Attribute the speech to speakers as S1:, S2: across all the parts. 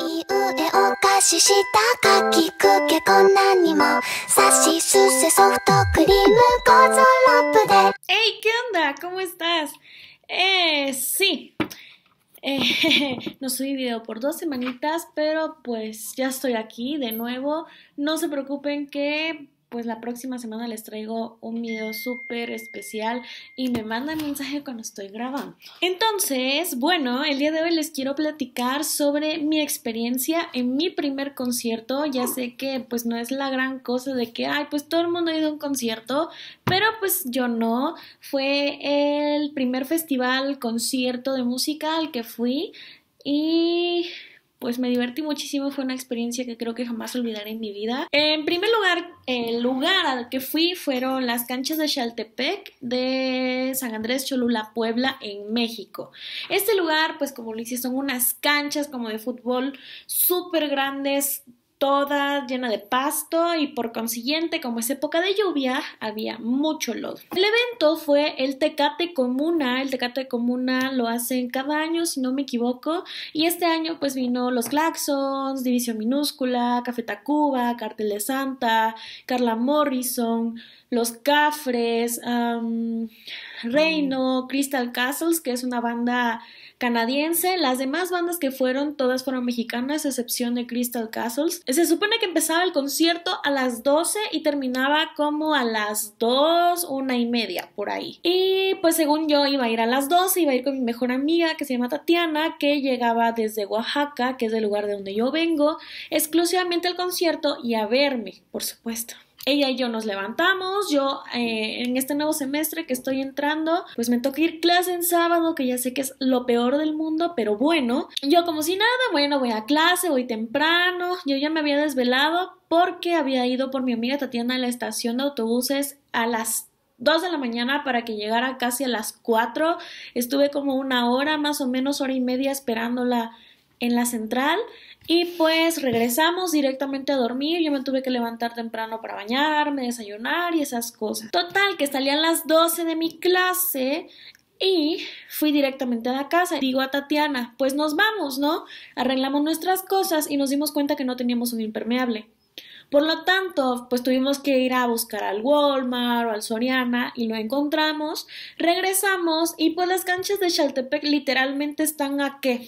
S1: Hey, ¿qué onda? ¿Cómo estás? Eh, sí. Eh, no soy video por dos semanitas, pero pues ya estoy aquí de nuevo. No se preocupen que pues la próxima semana les traigo un video súper especial y me mandan mensaje cuando estoy grabando. Entonces, bueno, el día de hoy les quiero platicar sobre mi experiencia en mi primer concierto. Ya sé que pues no es la gran cosa de que, ay, pues todo el mundo ha ido a un concierto, pero pues yo no. Fue el primer festival concierto de música al que fui y pues me divertí muchísimo, fue una experiencia que creo que jamás olvidaré en mi vida. En primer lugar, el lugar al que fui fueron las canchas de Chaltepec de San Andrés Cholula, Puebla, en México. Este lugar, pues como lo hice, son unas canchas como de fútbol súper grandes, toda llena de pasto y por consiguiente, como es época de lluvia, había mucho lodo. El evento fue el Tecate Comuna. El Tecate Comuna lo hacen cada año, si no me equivoco, y este año pues vino Los Claxons, División Minúscula, Café Tacuba, Cartel de Santa, Carla Morrison, Los Cafres, Reino, mm. Crystal Castles, que es una banda canadiense. Las demás bandas que fueron, todas fueron mexicanas, excepción de Crystal Castles. Se supone que empezaba el concierto a las 12 y terminaba como a las 2, una y media, por ahí. Y pues según yo iba a ir a las 12, iba a ir con mi mejor amiga que se llama Tatiana, que llegaba desde Oaxaca, que es el lugar de donde yo vengo, exclusivamente al concierto y a verme, por supuesto ella y yo nos levantamos, yo eh, en este nuevo semestre que estoy entrando, pues me toca ir clase en sábado, que ya sé que es lo peor del mundo, pero bueno, yo como si nada, bueno, voy a clase, voy temprano, yo ya me había desvelado porque había ido por mi amiga Tatiana a la estación de autobuses a las 2 de la mañana para que llegara casi a las 4. Estuve como una hora, más o menos hora y media esperándola en la central y pues regresamos directamente a dormir. Yo me tuve que levantar temprano para bañarme, desayunar y esas cosas. Total, que salían las 12 de mi clase y fui directamente a la casa. Digo a Tatiana, pues nos vamos, ¿no? Arreglamos nuestras cosas y nos dimos cuenta que no teníamos un impermeable. Por lo tanto, pues tuvimos que ir a buscar al Walmart o al Soriana y lo encontramos. Regresamos y pues las canchas de Chaltepec literalmente están a qué?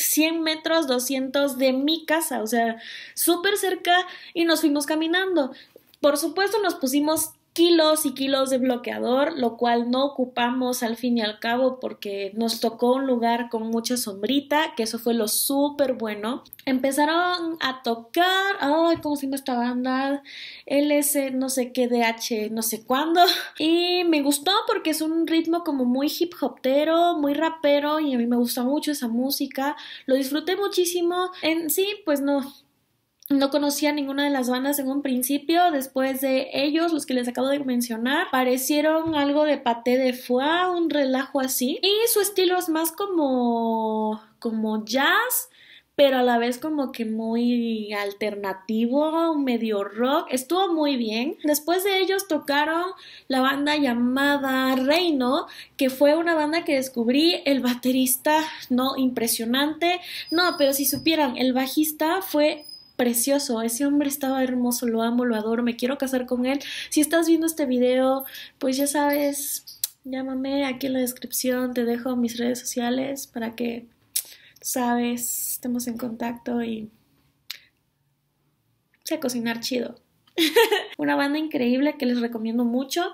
S1: 100 metros, 200 de mi casa, o sea, súper cerca y nos fuimos caminando. Por supuesto nos pusimos kilos y kilos de bloqueador, lo cual no ocupamos al fin y al cabo porque nos tocó un lugar con mucha sombrita, que eso fue lo súper bueno. Empezaron a tocar, ay, ¿cómo se llama esta banda? LS, no sé qué, DH, no sé cuándo. Y me gustó porque es un ritmo como muy hip hoptero, muy rapero y a mí me gusta mucho esa música. Lo disfruté muchísimo. En sí, pues no, no conocía ninguna de las bandas en un principio, después de ellos, los que les acabo de mencionar, parecieron algo de paté de foie, un relajo así. Y su estilo es más como, como jazz, pero a la vez como que muy alternativo, medio rock, estuvo muy bien. Después de ellos tocaron la banda llamada Reino, que fue una banda que descubrí, el baterista, no, impresionante, no, pero si supieran, el bajista fue precioso, ese hombre estaba hermoso, lo amo, lo adoro, me quiero casar con él. Si estás viendo este video, pues ya sabes, llámame aquí en la descripción, te dejo mis redes sociales para que, sabes, estemos en contacto y sea cocinar chido. Una banda increíble que les recomiendo mucho.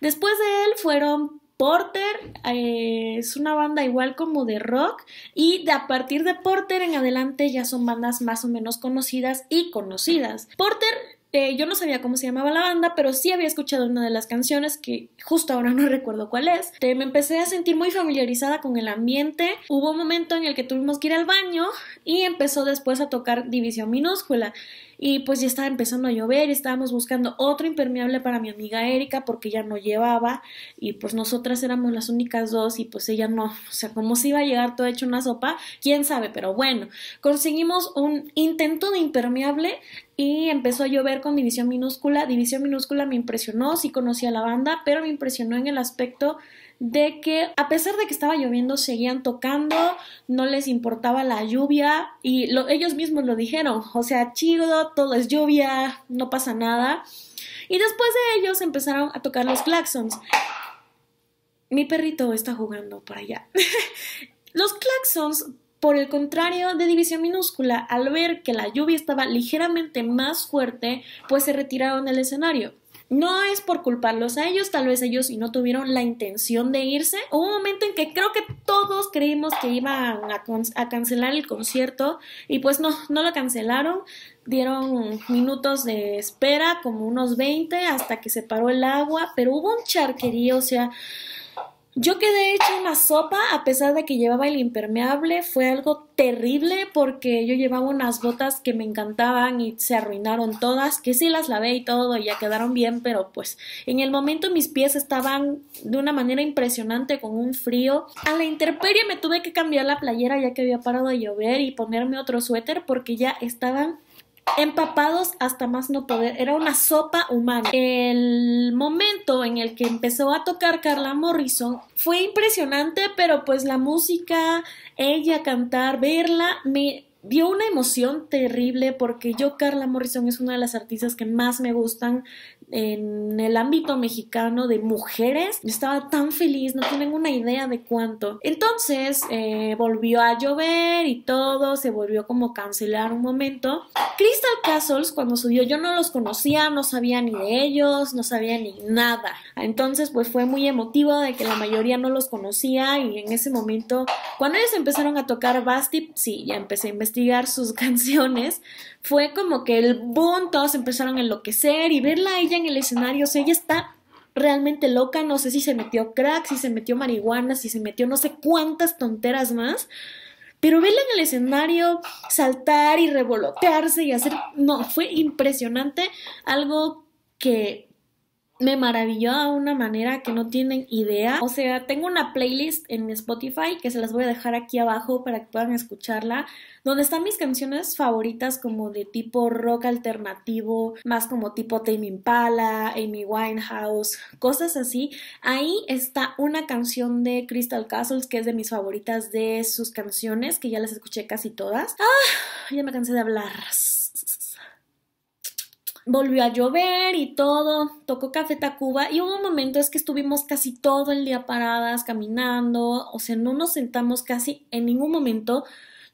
S1: Después de él fueron Porter eh, es una banda igual como de rock y de, a partir de Porter en adelante ya son bandas más o menos conocidas y conocidas. Porter eh, yo no sabía cómo se llamaba la banda, pero sí había escuchado una de las canciones que justo ahora no recuerdo cuál es. me empecé a sentir muy familiarizada con el ambiente. Hubo un momento en el que tuvimos que ir al baño y empezó después a tocar División Minúscula y pues ya estaba empezando a llover y estábamos buscando otro impermeable para mi amiga Erika porque ya no llevaba y pues nosotras éramos las únicas dos y pues ella no, o sea, cómo se iba a llegar todo hecho una sopa, quién sabe, pero bueno, conseguimos un intento de impermeable y empezó a llover con división minúscula, división minúscula me impresionó, sí conocía la banda, pero me impresionó en el aspecto de que a pesar de que estaba lloviendo seguían tocando, no les importaba la lluvia y ellos mismos lo dijeron, o sea, chido, todo es lluvia, no pasa nada. Y después de ellos empezaron a tocar los claxons. Mi perrito está jugando por allá. los claxons por el contrario, de división minúscula, al ver que la lluvia estaba ligeramente más fuerte, pues se retiraron del escenario. No es por culparlos a ellos, tal vez ellos y no tuvieron la intención de irse. Hubo un momento en que creo que todos creímos que iban a, cancelar el concierto y pues no, no lo cancelaron. Dieron minutos de espera, como unos 20, hasta que se paró el agua, pero hubo un charquerío, o sea, yo quedé hecha una sopa a pesar de que llevaba el impermeable. Fue algo terrible porque yo llevaba unas botas que me encantaban y se arruinaron todas, que sí las lavé y todo y ya quedaron bien, pero pues en el momento mis pies estaban de una manera impresionante con un frío. A la intemperie me tuve que cambiar la playera ya que había parado de llover y ponerme otro suéter porque ya estaban empapados hasta más no poder. Era una sopa humana. El momento en el que empezó a tocar Carla Morrison fue impresionante, pero pues la música, ella cantar, verla, me dio una emoción terrible porque yo Carla Morrison es una de las artistas que más me gustan, en el ámbito mexicano de mujeres. Estaba tan feliz, no tienen una idea de cuánto. Entonces eh, volvió a llover y todo, se volvió como cancelar un momento. Crystal Castles, cuando subió, yo no los conocía, no sabía ni de ellos, no sabía ni nada. Entonces, pues fue muy emotivo de que la mayoría no los conocía y en ese momento, cuando ellos empezaron a tocar Bastip, sí, ya empecé a investigar sus canciones. Fue como que el boom, todos empezaron a enloquecer y verla a ella en el escenario, o sea, ella está realmente loca, no sé si se metió crack, si se metió marihuana, si se metió no sé cuántas tonteras más, pero verla en el escenario saltar y revolotearse y hacer, no, fue impresionante, algo que me maravilló de una manera que no tienen idea. O sea, tengo una playlist en Spotify que se las voy a dejar aquí abajo para que puedan escucharla, donde están mis canciones favoritas como de tipo rock alternativo, más como tipo Tame Impala, Amy Winehouse, cosas así. Ahí está una canción de Crystal Castles que es de mis favoritas de sus canciones, que ya las escuché casi todas. ¡Ah! Ya me cansé de hablar volvió a llover y todo, tocó Café Tacuba y hubo momentos que estuvimos casi todo el día paradas, caminando, o sea, no nos sentamos casi en ningún momento.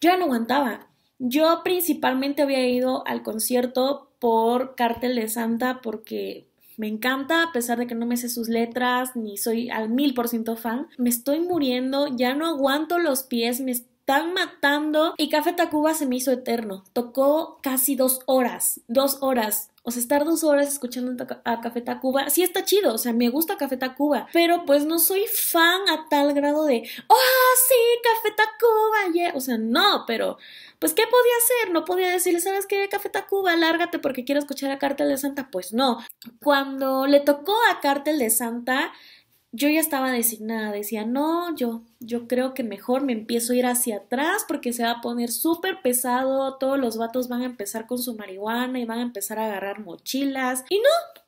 S1: Yo ya no aguantaba. Yo principalmente había ido al concierto por Cártel de Santa porque me encanta, a pesar de que no me sé sus letras, ni soy al mil por ciento fan. Me estoy muriendo, ya no aguanto los pies, me estoy están matando. Y Café Tacuba se me hizo eterno. Tocó casi dos horas. Dos horas. O sea, estar dos horas escuchando a Café Tacuba, sí está chido, o sea, me gusta Café Tacuba, pero pues no soy fan a tal grado de, oh, sí, Café Tacuba, yeah. o sea, no, pero pues, ¿qué podía hacer? No podía decirle, ¿sabes qué, Café Tacuba? Lárgate porque quiero escuchar a Cártel de Santa, pues no. Cuando le tocó a Cártel de Santa, yo ya estaba designada, decía, no, yo, yo creo que mejor me empiezo a ir hacia atrás porque se va a poner súper pesado, todos los vatos van a empezar con su marihuana y van a empezar a agarrar mochilas. Y no,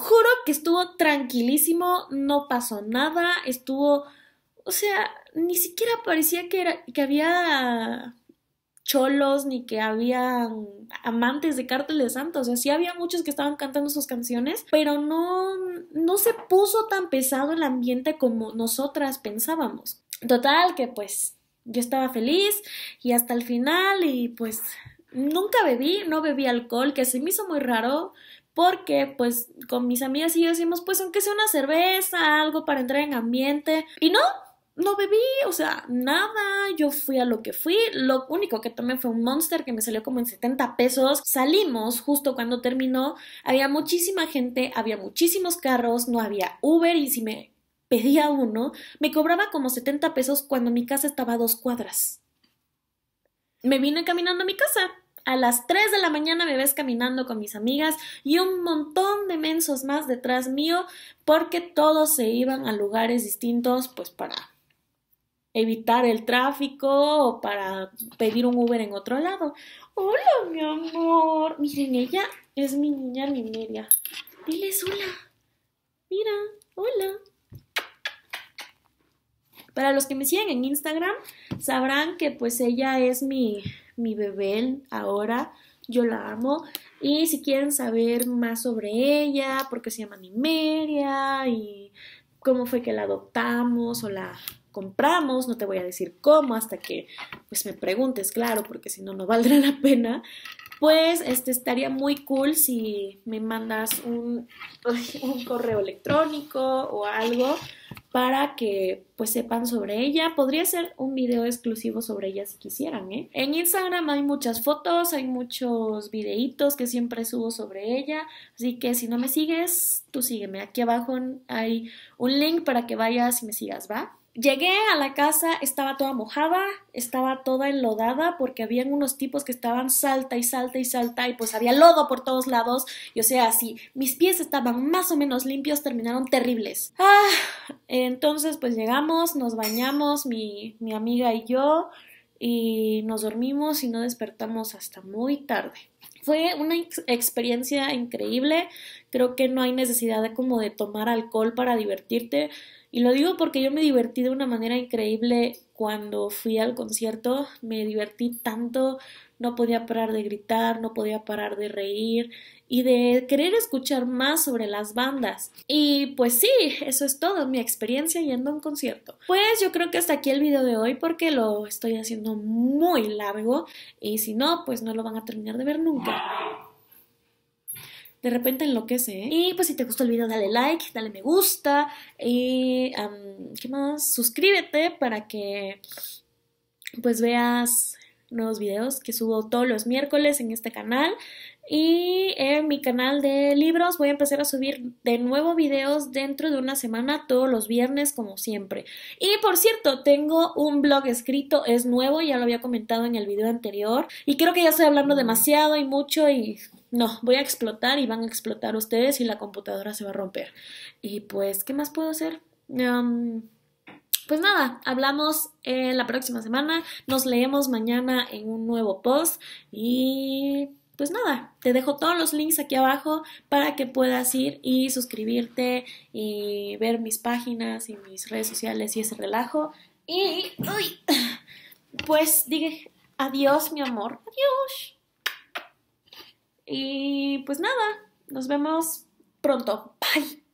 S1: juro que estuvo tranquilísimo, no pasó nada, estuvo, o sea, ni siquiera parecía que, era, que había cholos ni que habían amantes de Cártel de Santos, o sea, sí había muchos que estaban cantando sus canciones, pero no, no se puso tan pesado el ambiente como nosotras pensábamos. Total, que pues yo estaba feliz y hasta el final y pues nunca bebí, no bebí alcohol, que se me hizo muy raro porque pues con mis amigas y yo decimos pues aunque sea una cerveza, algo para entrar en ambiente y no, no bebí, o sea, nada, yo fui a lo que fui, lo único que tomé fue un monster que me salió como en 70 pesos, salimos justo cuando terminó, había muchísima gente, había muchísimos carros, no había Uber y si me pedía uno, me cobraba como 70 pesos cuando mi casa estaba a dos cuadras. Me vine caminando a mi casa, a las 3 de la mañana me ves caminando con mis amigas y un montón de mensos más detrás mío porque todos se iban a lugares distintos pues para evitar el tráfico o para pedir un Uber en otro lado. Hola, mi amor. Miren, ella es mi niña Nimeria. Diles hola. Mira, hola. Para los que me siguen en Instagram, sabrán que pues ella es mi, bebé ahora. Yo la amo. Y si quieren saber más sobre ella, por qué se llama Nimeria y cómo fue que la adoptamos o la compramos, no te voy a decir cómo hasta que pues me preguntes, claro, porque si no, no valdrá la pena. Pues este estaría muy cool si me mandas un, un correo electrónico o algo para que pues sepan sobre ella. Podría ser un video exclusivo sobre ella si quisieran, ¿eh? En Instagram hay muchas fotos, hay muchos videitos que siempre subo sobre ella, así que si no me sigues, tú sígueme. Aquí abajo hay un link para que vayas y me sigas, ¿va? Llegué a la casa, estaba toda mojada, estaba toda enlodada porque habían unos tipos que estaban salta y salta y salta y pues había lodo por todos lados y o sea, así, mis pies estaban más o menos limpios, terminaron terribles. Ah, entonces pues llegamos, nos bañamos, mi, mi amiga y yo y nos dormimos y no despertamos hasta muy tarde fue una experiencia increíble. Creo que no hay necesidad como de tomar alcohol para divertirte. Y lo digo porque yo me divertí de una manera increíble cuando fui al concierto, me divertí tanto, no podía parar de gritar, no podía parar de reír y de querer escuchar más sobre las bandas. Y pues sí, eso es todo, mi experiencia yendo a un concierto. Pues yo creo que hasta aquí el video de hoy porque lo estoy haciendo muy largo y si no, pues no lo van a terminar de ver nunca de repente enloquece. ¿eh? Y pues si te gustó el video, dale like, dale me gusta y ¿qué más? Suscríbete para que pues veas nuevos videos que subo todos los miércoles en este canal y en mi canal de libros voy a empezar a subir de nuevo videos dentro de una semana, todos los viernes, como siempre. Y por cierto, tengo un blog escrito, es nuevo, ya lo había comentado en el video anterior. Y creo que ya estoy hablando mm. demasiado y mucho y no, voy a explotar y van a explotar ustedes y la computadora se va a romper. Y pues, ¿qué más puedo hacer? pues nada, hablamos eh, la próxima semana, nos leemos mañana en un nuevo post y pues nada, te dejo todos los links aquí abajo para que puedas ir y suscribirte y ver mis páginas y mis redes sociales y ese relajo. Y, uy, pues dije, adiós mi amor, adiós. Y pues nada, nos vemos pronto. Bye.